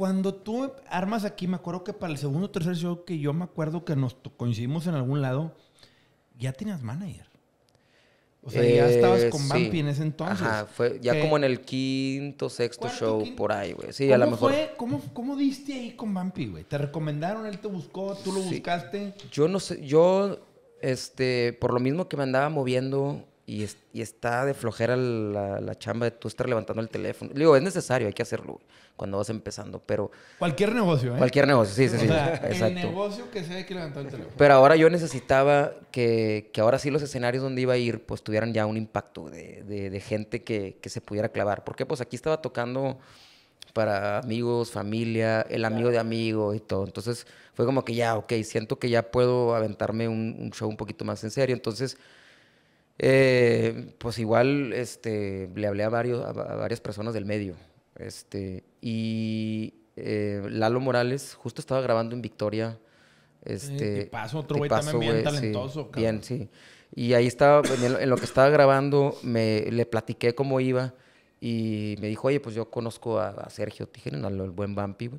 cuando tú armas aquí, me acuerdo que para el segundo o tercer show que yo me acuerdo que nos coincidimos en algún lado, ya tenías manager. O sea, ya eh, estabas con Bumpy en ese entonces. Ajá, fue ya como en el quinto, sexto show, por ahí, güey. Sí, a lo mejor. ¿cómo, diste ahí con Bumpy, güey? ¿Te recomendaron? ¿Él te buscó? ¿Tú lo buscaste? Yo no sé, yo, este, por lo mismo que me andaba moviendo y, está de flojera la, chamba de tú estar levantando el teléfono. Digo, es necesario, hay que hacerlo cuando vas empezando, pero... Cualquier negocio, ¿eh? Cualquier negocio, sí, sí, sí. Sea, el negocio que sea hay que levantar el teléfono. Pero ahora yo necesitaba que, ahora sí los escenarios donde iba a ir, pues tuvieran ya un impacto de, gente que, se pudiera clavar. Porque pues aquí estaba tocando para amigos, familia, el amigo de amigo y todo. Entonces fue como que ya, ok, siento que ya puedo aventarme un, un show un poquito más en serio. Entonces eh, pues igual este, le hablé a, varios, a, varias personas del medio. Este, y eh, Lalo Morales justo estaba grabando en Victoria. Este, eh, paso, otro güey también bien talentoso. Sí, bien, sí. Y ahí estaba, en lo que estaba grabando, me, le platiqué cómo iba y me dijo, oye, pues yo conozco a, Sergio Tijeren, al buen Bampi,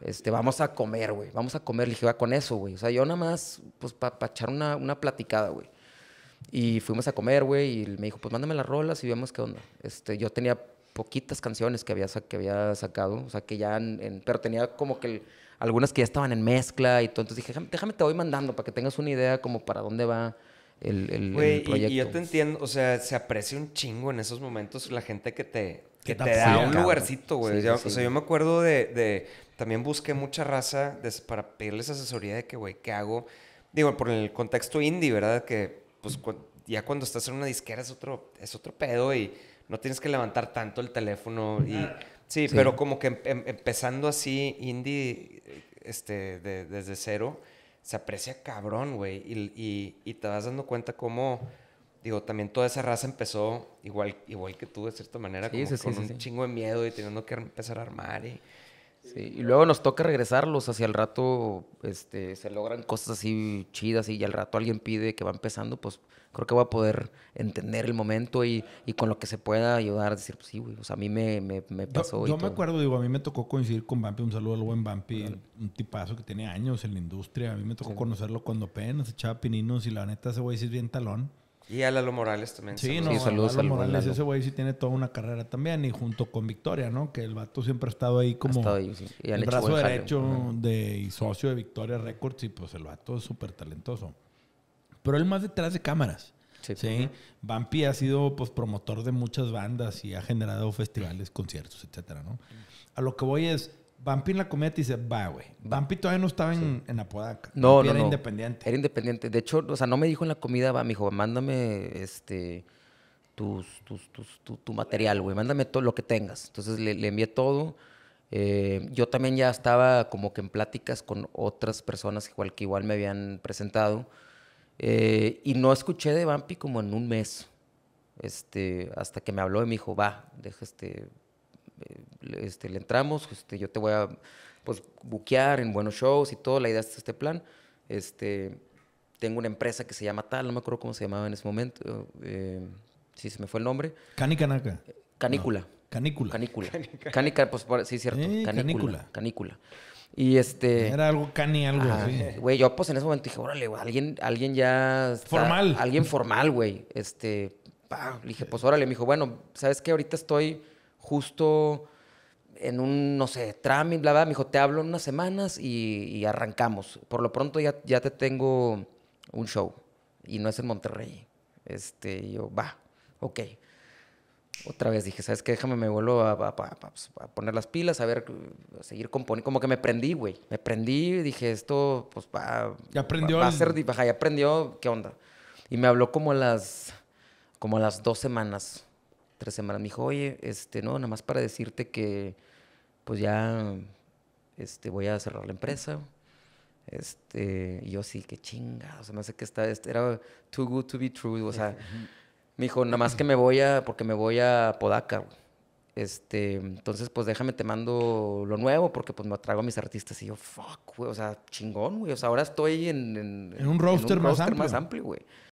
Este, vamos a comer, güey, vamos a comer. Le dije, va con eso, güey. O sea, yo nada más, pues, para echar una, una platicada, güey. Y fuimos a comer, güey, y me dijo, pues mándame las rolas y vemos qué onda. Este, yo tenía poquitas canciones que había, que había sacado, o sea, que ya, pero tenía como que algunas que ya estaban en mezcla y todo. Entonces dije, déjame, te voy mandando para que tengas una idea como para dónde va el, proyecto. Y, yo te entiendo, o sea, se aprecia un chingo en esos momentos la gente que te, te da un lugarcito, güey. o sea, yo me acuerdo de, también busqué mucha raza para pedirles asesoría de que, güey, ¿qué hago? Digo, por el contexto indie, ¿verdad? Que pues ya cuando estás en una disquera es otro, es otro pedo y no tienes que levantar tanto el teléfono. Y, sí, pero como que em, em, empezando así indie este, desde cero, se aprecia cabrón, güey. Y, te vas dando cuenta cómo, digo, también toda esa raza empezó igual, que tú, de cierta manera, como con un chingo de miedo y teniendo que empezar a armar y y luego nos toca regresarlos, hacia el rato este, se logran cosas así chidas y al rato alguien pide que va empezando, pues creo que va a poder entender el momento y, con lo que se pueda ayudar, decir, pues sí, güey, o sea, a mí me, pasó. Yo, me acuerdo, digo, a mí me tocó coincidir con Bampi, un saludo al buen Bampi, un tipazo que tiene años en la industria, a mí me tocó conocerlo cuando apenas echaba pininos y la neta se voy a decir bien talón. Y a Lalo Morales también. Sí, saludos. No, a Lalo, Morales. Ese güey sí tiene toda una carrera también. Y junto con Victoria, ¿no? Que el vato siempre ha estado ahí como. Ha estado y el brazo derecho de, y socio de Victoria Records. Y pues el vato es súper talentoso. Pero él más detrás de cámaras. Sí. ¿sí? Vampi ha sido pues, promotor de muchas bandas y ha generado festivales, conciertos, etcétera, ¿no? A lo que voy es Bampi en la comida te dice, va, güey. Bampi todavía no estaba en, la en Apodaca. No, no, Era independiente. Era independiente. De hecho, o sea, no me dijo en la comida, va, me dijo, mándame este, tu, material, güey. Mándame todo lo que tengas. Entonces le, envié todo. Eh, yo también ya estaba como que en pláticas con otras personas igual que igual me habían presentado. Eh, y no escuché de Bampi como en un mes. Este, hasta que me habló y me dijo, va, deja este, eh, este, le entramos, este, yo te voy a pues, buquear en buenos shows y todo, la idea es este plan. Este, tengo una empresa que se llama tal, no me acuerdo cómo se llamaba en ese momento, eh, si se me fue el nombre. Canicanaca. Eh, canícula. Canícula. Canícula. Canica, pues sí, cierto. canícula. canícula. Y este. Era algo cani, algo Güey, yo pues en ese momento dije, órale, alguien, alguien ya. formal. Alguien formal, güey. Este. dije, pues órale. Me dijo, bueno, ¿sabes qué? Ahorita estoy justo en un, no sé, trámite, bla, bla, me dijo, te hablo en unas semanas y, arrancamos. Por lo pronto ya, ya, te tengo un show y no es en Monterrey. Este, yo, va, ok. Otra vez dije, ¿sabes qué? Déjame, me vuelvo a, a, pues, poner las pilas, a ver, seguir componiendo. Como que me prendí, güey. Me prendí, dije, esto, pues va. aprendió. Va, a ser, baja, ya aprendió, ¿qué onda? Y me habló como las, como las dos semanas tres semanas me dijo, oye, este, no, nada más para decirte que pues ya este, voy a cerrar la empresa. Este, y yo sí, que chinga, o sea, me hace que está, este, era too good to be true, o sea, me dijo, nada más que me voy a, porque me voy a Podaca, este, entonces pues déjame, te mando lo nuevo, porque pues me atrago a mis artistas, y yo, fuck, güey, o sea, chingón, güey, o sea, ahora estoy en... En, en un roster más amplio, güey.